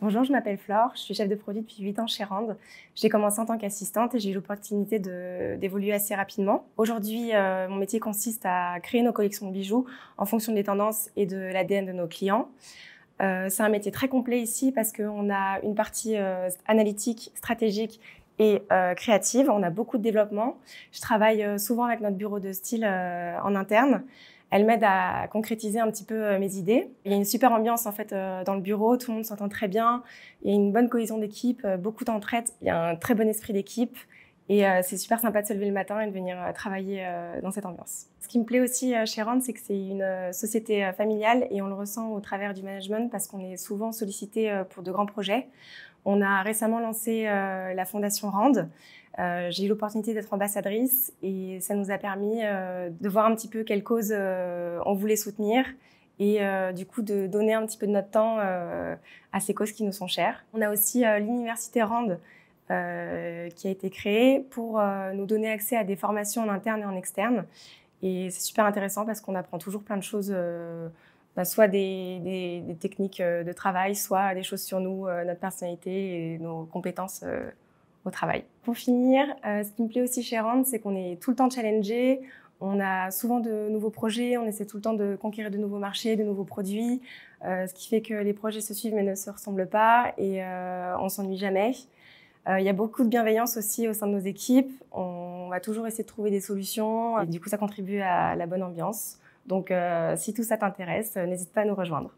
Bonjour, je m'appelle Flore, je suis chef de produit depuis 8 ans chez Rand. J'ai commencé en tant qu'assistante et j'ai eu l'opportunité d'évoluer assez rapidement. Aujourd'hui, euh, mon métier consiste à créer nos collections de bijoux en fonction des tendances et de l'ADN de nos clients. Euh, c'est un métier très complet ici parce qu'on a une partie euh, analytique, stratégique et créative. On a beaucoup de développement. Je travaille souvent avec notre bureau de style en interne. Elle m'aide à concrétiser un petit peu euh, mes idées. Il y a une super ambiance en fait euh, dans le bureau, tout le monde s'entend très bien. Il y a une bonne cohésion d'équipe, euh, beaucoup d'entraide. Il y a un très bon esprit d'équipe. Et euh, c'est super sympa de se lever le matin et de venir euh, travailler euh, dans cette ambiance. Ce qui me plaît aussi chez Rand, c'est que c'est une société familiale et on le ressent au travers du management parce qu'on est souvent sollicité pour de grands projets. On a récemment lancé la fondation Rand. J'ai eu l'opportunité d'être ambassadrice et ça nous a permis de voir un petit peu quelles causes on voulait soutenir et du coup de donner un petit peu de notre temps à ces causes qui nous sont chères. On a aussi l'université Rand euh, qui a été créé pour euh, nous donner accès à des formations en interne et en externe. Et c'est super intéressant parce qu'on apprend toujours plein de choses, euh, bah, soit des, des, techniques de travail, soit des choses sur nous, notre personnalité et nos compétences au travail. Pour finir, ce qui me plaît aussi chez Rand, c'est qu'on est tout le temps challengé. On a souvent de nouveaux projets, on essaie tout le temps de conquérir de nouveaux marchés, de nouveaux produits, ce qui fait que les projets se suivent mais ne se ressemblent pas et on s'ennuie jamais. Euh, il y a beaucoup de bienveillance aussi au sein de nos équipes. On va toujours essayer de trouver des solutions. Et du coup, ça contribue à la bonne ambiance. Donc, euh, si tout ça t'intéresse, n'hésite pas à nous rejoindre.